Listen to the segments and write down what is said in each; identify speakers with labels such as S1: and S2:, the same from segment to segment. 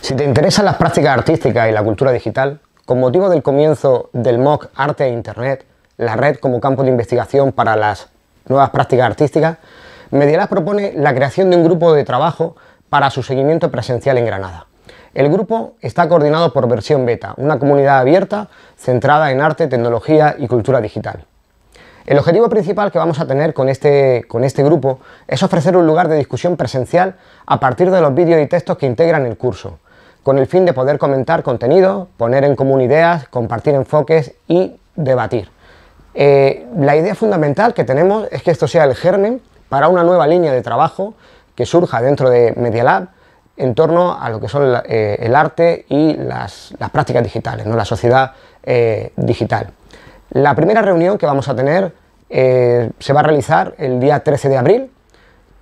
S1: Si te interesan las prácticas artísticas y la cultura digital, con motivo del comienzo del MOOC Arte e Internet, la red como campo de investigación para las nuevas prácticas artísticas, Medialab propone la creación de un grupo de trabajo para su seguimiento presencial en Granada. El grupo está coordinado por Versión Beta, una comunidad abierta centrada en arte, tecnología y cultura digital. El objetivo principal que vamos a tener con este, con este grupo es ofrecer un lugar de discusión presencial a partir de los vídeos y textos que integran el curso, con el fin de poder comentar contenido, poner en común ideas, compartir enfoques y debatir. Eh, la idea fundamental que tenemos es que esto sea el germen para una nueva línea de trabajo que surja dentro de Media Lab en torno a lo que son eh, el arte y las, prácticas digitales, ¿no? la sociedad eh, digital. La primera reunión que vamos a tener se va a realizar el día 13 de abril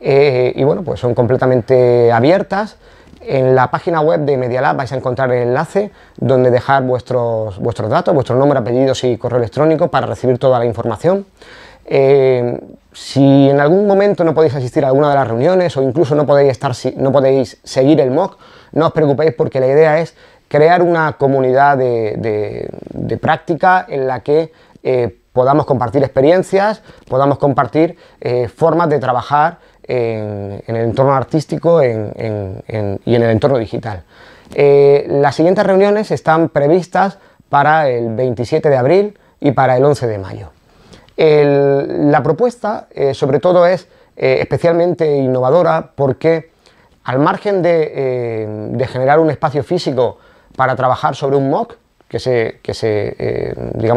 S1: y bueno, pues son completamente abiertas en la página web de Medialab vais a encontrar el enlace donde dejar vuestros, datos, vuestro nombre, apellidos y correo electrónico para recibir toda la información. Eh, si en algún momento no podéis asistir a alguna de las reuniones o incluso no podéis, estar, no podéis seguir el MOOC, no os preocupéis porque la idea es crear una comunidad de, práctica en la que eh, podamos compartir experiencias, podamos compartir eh, formas de trabajar en, el entorno artístico y en el entorno digital. Eh, las siguientes reuniones están previstas para el 27 de abril y para el 11 de mayo. la propuesta eh, sobre todo es eh, especialmente innovadora porque al margen de, generar un espacio físico para trabajar sobre un MOOC que que se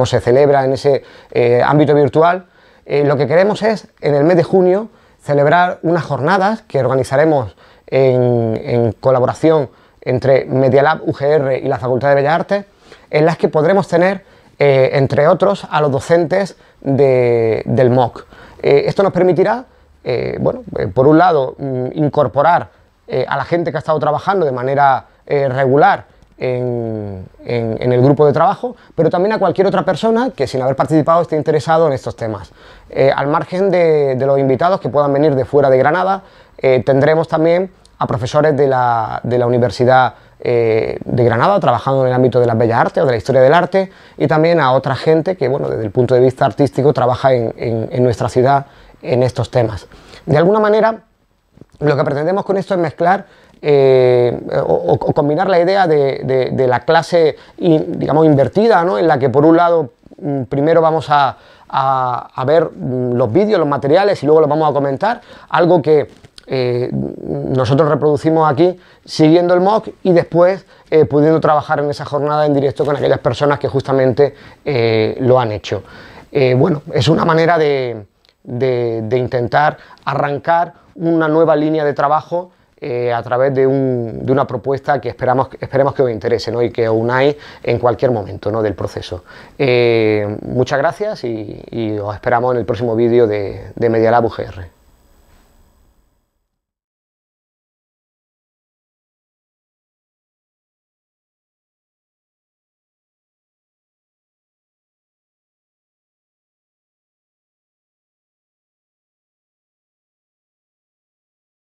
S1: se celebra en ese ámbito virtual, lo que queremos es en el mes de junio celebrar unas jornadas que organizaremos en, colaboración entre Medialab UGR y la Facultad de Bellas Artes, en las que podremos tener, eh, entre otros, a los docentes del MOOC. Eh, esto nos permitirá, eh, bueno, por un lado, mm, incorporar a la gente que ha estado trabajando de manera regular en, el grupo de trabajo, pero también a cualquier otra persona que sin haber participado esté interesado en estos temas. Eh, al margen de, los invitados que puedan venir de fuera de Granada, eh, tendremos también a profesores de la, Universidad eh, de Granada trabajando en el ámbito de las bellas artes o de la historia del arte y también a otra gente que, bueno, desde el punto de vista artístico trabaja en, en nuestra ciudad en estos temas. De alguna manera, lo que pretendemos con esto es mezclar eh, o, combinar la idea de, la clase, digamos, invertida, ¿no? en la que por un lado mm, primero vamos a, ver mm, los vídeos, los materiales y luego los vamos a comentar, algo que eh, nosotros reproducimos aquí siguiendo el MOOC y después eh, pudiendo trabajar en esa jornada en directo con aquellas personas que justamente lo han hecho. bueno, es una manera de, intentar arrancar una nueva línea de trabajo eh, a través de, una propuesta que esperamos, esperemos que os interese y que os unáis en cualquier momento del proceso. Eh, muchas gracias y, os esperamos en el próximo vídeo de, Medialab UGR.